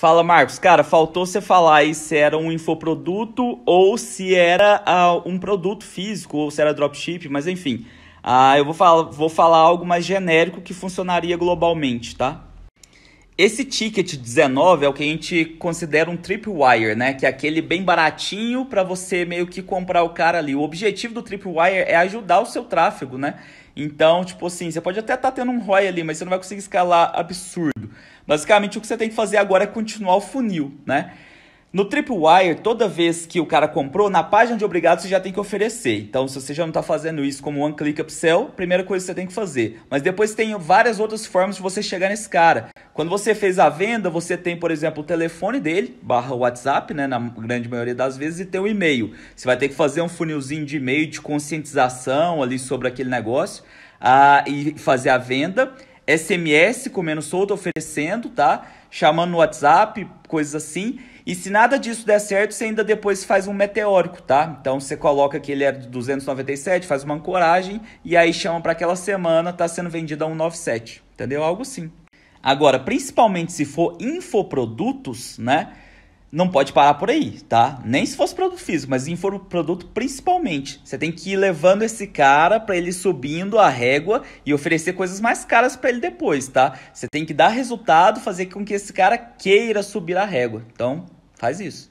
Fala, Marcos. Cara, faltou você falar aí se era um infoproduto ou se era uh, um produto físico ou se era dropship, mas enfim. Uh, eu vou, vou falar algo mais genérico que funcionaria globalmente, tá? Esse ticket 19 é o que a gente considera um tripwire, né? Que é aquele bem baratinho para você meio que comprar o cara ali. O objetivo do tripwire é ajudar o seu tráfego, né? Então, tipo assim, você pode até estar tá tendo um ROI ali, mas você não vai conseguir escalar absurdo. Basicamente, o que você tem que fazer agora é continuar o funil, né? No Tripwire, toda vez que o cara comprou, na página de obrigado você já tem que oferecer. Então, se você já não está fazendo isso como One Click Upsell, primeira coisa que você tem que fazer. Mas depois tem várias outras formas de você chegar nesse cara. Quando você fez a venda, você tem, por exemplo, o telefone dele, barra WhatsApp, né, na grande maioria das vezes, e tem o e-mail. Você vai ter que fazer um funilzinho de e-mail de conscientização ali sobre aquele negócio ah, e fazer a venda. SMS, comendo solto, oferecendo, tá? Chamando no WhatsApp, coisas assim. E se nada disso der certo, você ainda depois faz um meteórico, tá? Então você coloca que ele era de 297, faz uma ancoragem e aí chama para aquela semana, tá sendo vendido a 197, entendeu? Algo assim. Agora, principalmente se for infoprodutos, né? Não pode parar por aí, tá? Nem se fosse produto físico, mas infoproduto principalmente. Você tem que ir levando esse cara para ele subindo a régua e oferecer coisas mais caras para ele depois, tá? Você tem que dar resultado, fazer com que esse cara queira subir a régua. Então, Faz isso.